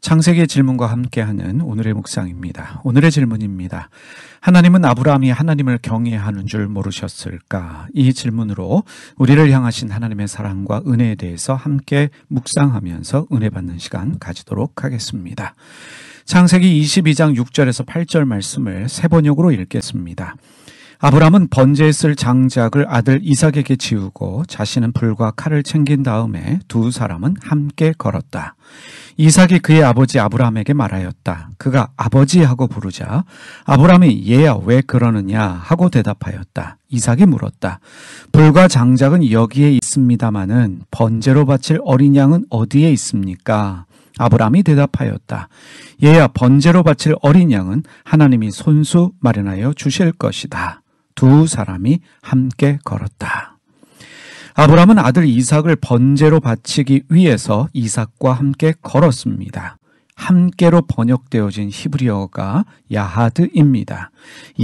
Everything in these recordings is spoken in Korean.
창세기의 질문과 함께하는 오늘의 묵상입니다. 오늘의 질문입니다. 하나님은 아브라함이 하나님을 경외하는 줄 모르셨을까? 이 질문으로 우리를 향하신 하나님의 사랑과 은혜에 대해서 함께 묵상하면서 은혜 받는 시간 가지도록 하겠습니다. 창세기 22장 6절에서 8절 말씀을 세 번역으로 읽겠습니다. 아브라함은 번제에 쓸 장작을 아들 이삭에게 지우고 자신은 불과 칼을 챙긴 다음에 두 사람은 함께 걸었다. 이삭이 그의 아버지 아브라함에게 말하였다. 그가 아버지하고 부르자 아브라함이 얘야 왜 그러느냐 하고 대답하였다. 이삭이 물었다. 불과 장작은 여기에 있습니다마는 번제로 바칠 어린 양은 어디에 있습니까? 아브라함이 대답하였다. 얘야 번제로 바칠 어린 양은 하나님이 손수 마련하여 주실 것이다. 두 사람이 함께 걸었다. 아브라함은 아들 이삭을 번제로 바치기 위해서 이삭과 함께 걸었습니다. 함께로 번역되어진 히브리어가 야하드입니다.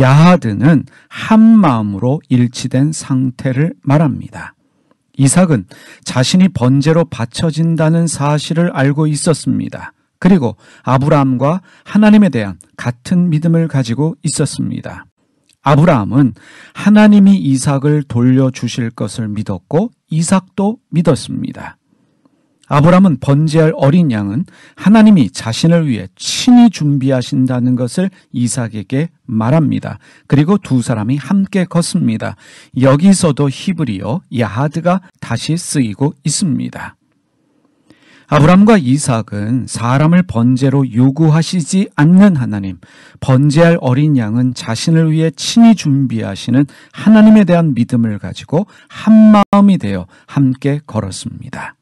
야하드는 한 마음으로 일치된 상태를 말합니다. 이삭은 자신이 번제로 바쳐진다는 사실을 알고 있었습니다. 그리고 아브라함과 하나님에 대한 같은 믿음을 가지고 있었습니다. 아브라함은 하나님이 이삭을 돌려주실 것을 믿었고 이삭도 믿었습니다. 아브라함은 번제할 어린 양은 하나님이 자신을 위해 친히 준비하신다는 것을 이삭에게 말합니다. 그리고 두 사람이 함께 걷습니다. 여기서도 히브리어 야하드가 다시 쓰이고 있습니다. 아브라함과 이삭은 사람을 번제로 요구하시지 않는 하나님, 번제할 어린 양은 자신을 위해 친히 준비하시는 하나님에 대한 믿음을 가지고 한 마음이 되어 함께 걸었습니다.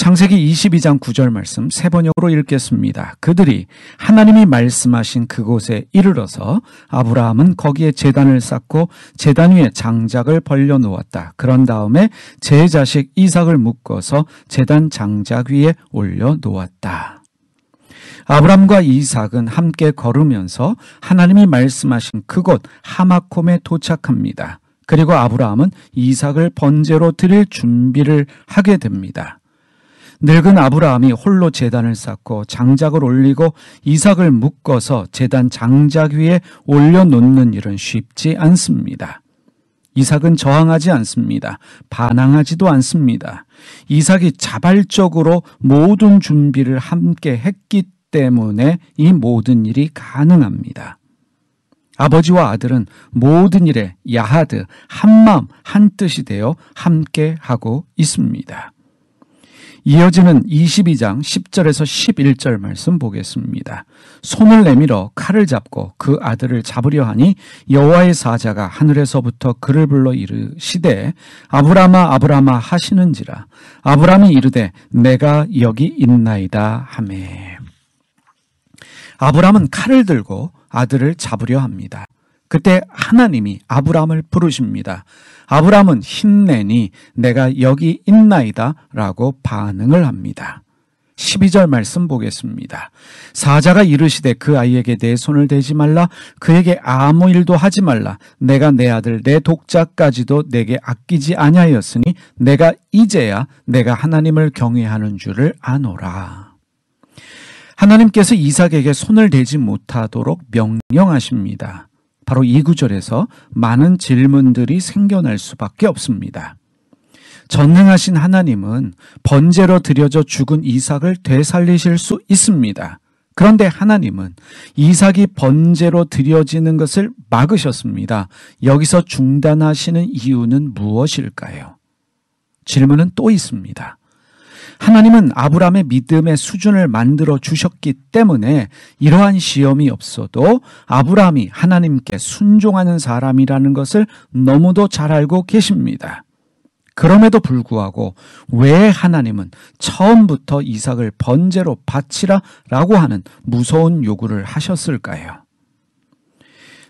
창세기 22장 9절 말씀 세 번역으로 읽겠습니다. 그들이 하나님이 말씀하신 그곳에 이르러서 아브라함은 거기에 재단을 쌓고 재단 위에 장작을 벌려 놓았다. 그런 다음에 제 자식 이삭을 묶어서 재단 장작 위에 올려 놓았다. 아브람과 이삭은 함께 걸으면서 하나님이 말씀하신 그곳 하마콤에 도착합니다. 그리고 아브라함은 이삭을 번제로 드릴 준비를 하게 됩니다. 늙은 아브라함이 홀로 재단을 쌓고 장작을 올리고 이삭을 묶어서 재단 장작 위에 올려놓는 일은 쉽지 않습니다. 이삭은 저항하지 않습니다. 반항하지도 않습니다. 이삭이 자발적으로 모든 준비를 함께 했기 때문에 이 모든 일이 가능합니다. 아버지와 아들은 모든 일에 야하드, 한마음, 한뜻이 되어 함께 하고 있습니다. 이어지는 22장 10절에서 11절 말씀 보겠습니다. 손을 내밀어 칼을 잡고 그 아들을 잡으려 하니 여호와의 사자가 하늘에서부터 그를 불러 이르시되 아브라마 아브라마 하시는지라 아브라함이 이르되 내가 여기 있나이다 하매 아브라함은 칼을 들고 아들을 잡으려 합니다. 그때 하나님이 아브라함을 부르십니다. 아브라함은 힘내니 내가 여기 있나이다 라고 반응을 합니다. 12절 말씀 보겠습니다. 사자가 이르시되 그 아이에게 내 손을 대지 말라 그에게 아무 일도 하지 말라 내가 내 아들 내 독자까지도 내게 아끼지 아니하였으니 내가 이제야 내가 하나님을 경외하는 줄을 아노라. 하나님께서 이삭에게 손을 대지 못하도록 명령하십니다. 바로 이 구절에서 많은 질문들이 생겨날 수밖에 없습니다. 전능하신 하나님은 번제로 드려져 죽은 이삭을 되살리실 수 있습니다. 그런데 하나님은 이삭이 번제로 드려지는 것을 막으셨습니다. 여기서 중단하시는 이유는 무엇일까요? 질문은 또 있습니다. 하나님은 아브라함의 믿음의 수준을 만들어 주셨기 때문에 이러한 시험이 없어도 아브라함이 하나님께 순종하는 사람이라는 것을 너무도 잘 알고 계십니다. 그럼에도 불구하고 왜 하나님은 처음부터 이삭을 번제로 바치라 라고 하는 무서운 요구를 하셨을까요?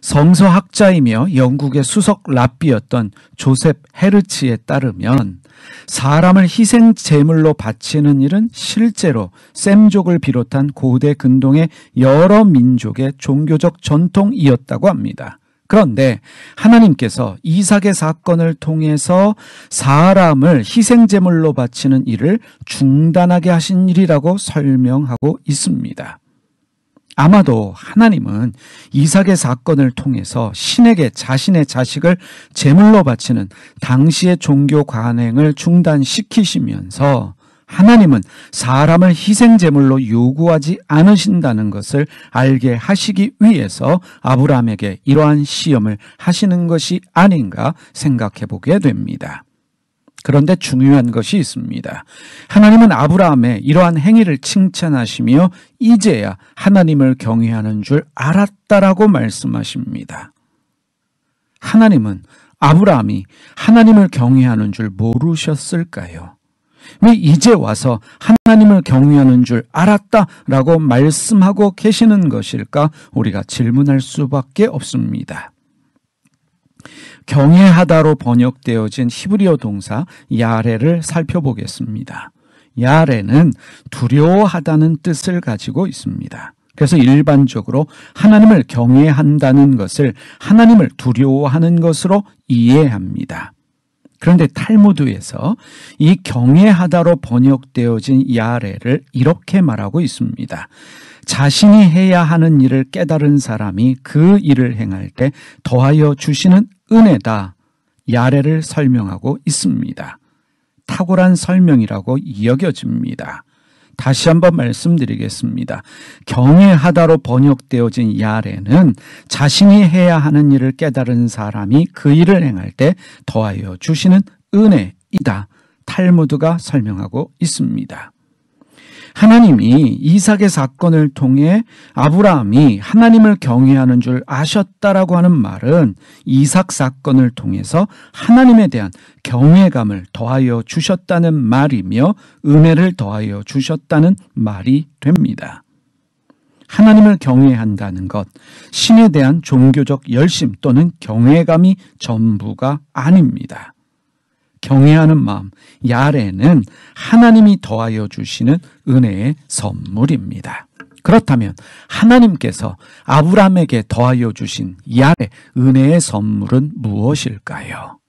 성서학자이며 영국의 수석 랍비였던 조셉 헤르츠에 따르면 사람을 희생 제물로 바치는 일은 실제로 샘족을 비롯한 고대 근동의 여러 민족의 종교적 전통이었다고 합니다. 그런데 하나님께서 이삭의 사건을 통해서 사람을 희생제물로 바치는 일을 중단하게 하신 일이라고 설명하고 있습니다. 아마도 하나님은 이삭의 사건을 통해서 신에게 자신의 자식을 제물로 바치는 당시의 종교 관행을 중단시키시면서 하나님은 사람을 희생제물로 요구하지 않으신다는 것을 알게 하시기 위해서 아브라함에게 이러한 시험을 하시는 것이 아닌가 생각해 보게 됩니다. 그런데 중요한 것이 있습니다. 하나님은 아브라함의 이러한 행위를 칭찬하시며 이제야 하나님을 경외하는 줄 알았다라고 말씀하십니다. 하나님은 아브라함이 하나님을 경외하는 줄 모르셨을까요? 왜 이제 와서 하나님을 경외하는 줄 알았다라고 말씀하고 계시는 것일까? 우리가 질문할 수밖에 없습니다. 경외하다로 번역되어진 히브리어 동사 야레를 살펴보겠습니다. 야레는 두려워하다는 뜻을 가지고 있습니다. 그래서 일반적으로 하나님을 경외한다는 것을 하나님을 두려워하는 것으로 이해합니다. 그런데 탈무드에서 이 경외하다로 번역되어진 야레를 이렇게 말하고 있습니다. 자신이 해야 하는 일을 깨달은 사람이 그 일을 행할 때 더하여 주시는 은혜다 야레를 설명하고 있습니다. 탁월한 설명이라고 여겨집니다. 다시 한번 말씀드리겠습니다. 경외하다로 번역되어진 야레는 자신이 해야 하는 일을 깨달은 사람이 그 일을 행할 때 더하여 주시는 은혜이다. 탈무드가 설명하고 있습니다. 하나님이 이삭의 사건을 통해 아브라함이 하나님을 경외하는 줄 아셨다라고 하는 말은 이삭 사건을 통해서 하나님에 대한 경외감을 더하여 주셨다는 말이며 은혜를 더하여 주셨다는 말이 됩니다. 하나님을 경외한다는 것, 신에 대한 종교적 열심 또는 경외감이 전부가 아닙니다. 경외하는 마음, 야레는 하나님이 더하여 주시는 은혜의 선물입니다. 그렇다면 하나님께서 아브람에게 더하여 주신 야레 은혜의 선물은 무엇일까요?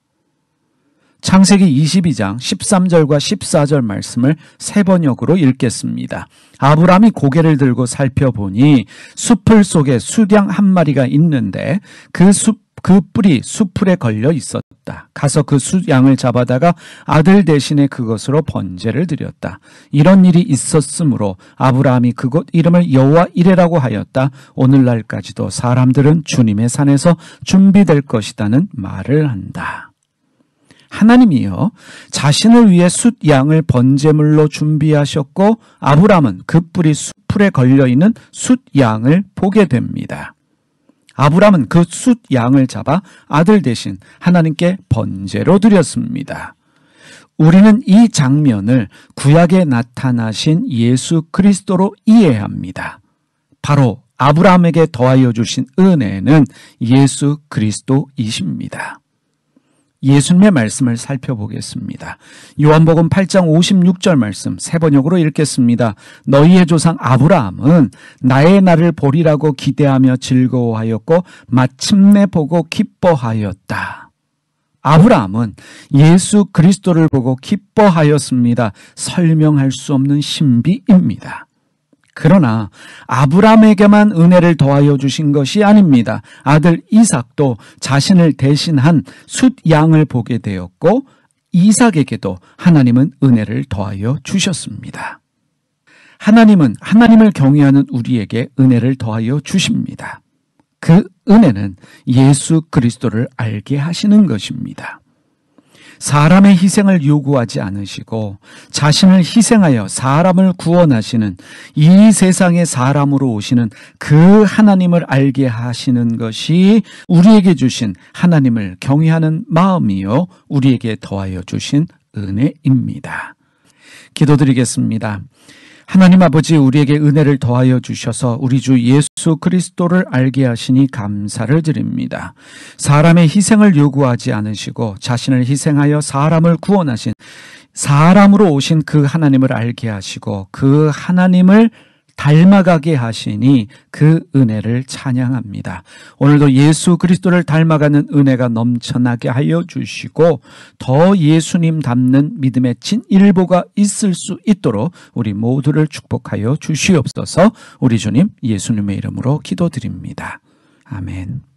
창세기 22장 13절과 14절 말씀을 세 번역으로 읽겠습니다. 아브람이 고개를 들고 살펴보니 수풀 속에 수량 한 마리가 있는데 그 숲, 그 뿔이 수풀에 걸려 있었다. 가서 그 수양을 잡아다가 아들 대신에 그것으로 번제를 드렸다. 이런 일이 있었으므로 아브라함이 그곳 이름을 여호와 이레라고 하였다. 오늘날까지도 사람들은 주님의 산에서 준비될 것이다는 말을 한다. 하나님이요 자신을 위해 숫 양을 번제물로 준비하셨고 아브람은 그 뿔이 불에 걸려 있는 숫 양을 보게 됩니다. 아브람은 그숫 양을 잡아 아들 대신 하나님께 번제로 드렸습니다. 우리는 이 장면을 구약에 나타나신 예수 그리스도로 이해합니다. 바로 아브라함에게 더하여 주신 은혜는 예수 그리스도이십니다. 예수님의 말씀을 살펴보겠습니다. 요한복음 8장 56절 말씀 세 번역으로 읽겠습니다. 너희의 조상 아브라함은 나의 날을 보리라고 기대하며 즐거워하였고 마침내 보고 기뻐하였다. 아브라함은 예수 그리스도를 보고 기뻐하였습니다. 설명할 수 없는 신비입니다. 그러나 아브라함에게만 은혜를 더하여 주신 것이 아닙니다. 아들 이삭도 자신을 대신한 숫양을 보게 되었고 이삭에게도 하나님은 은혜를 더하여 주셨습니다. 하나님은 하나님을 경외하는 우리에게 은혜를 더하여 주십니다. 그 은혜는 예수 그리스도를 알게 하시는 것입니다. 사람의 희생을 요구하지 않으시고 자신을 희생하여 사람을 구원하시는 이 세상의 사람으로 오시는 그 하나님을 알게 하시는 것이 우리에게 주신 하나님을 경외하는 마음이요 우리에게 더하여 주신 은혜입니다. 기도드리겠습니다. 하나님 아버지 우리에게 은혜를 더하여 주셔서 우리 주 예수 그리스도를 알게 하시니 감사를 드립니다. 사람의 희생을 요구하지 않으시고 자신을 희생하여 사람을 구원하신 사람으로 오신 그 하나님을 알게 하시고 그 하나님을 닮아가게 하시니 그 은혜를 찬양합니다. 오늘도 예수 그리스도를 닮아가는 은혜가 넘쳐나게 하여 주시고 더 예수님 닮는 믿음의 진일보가 있을 수 있도록 우리 모두를 축복하여 주시옵소서 우리 주님 예수님의 이름으로 기도드립니다. 아멘.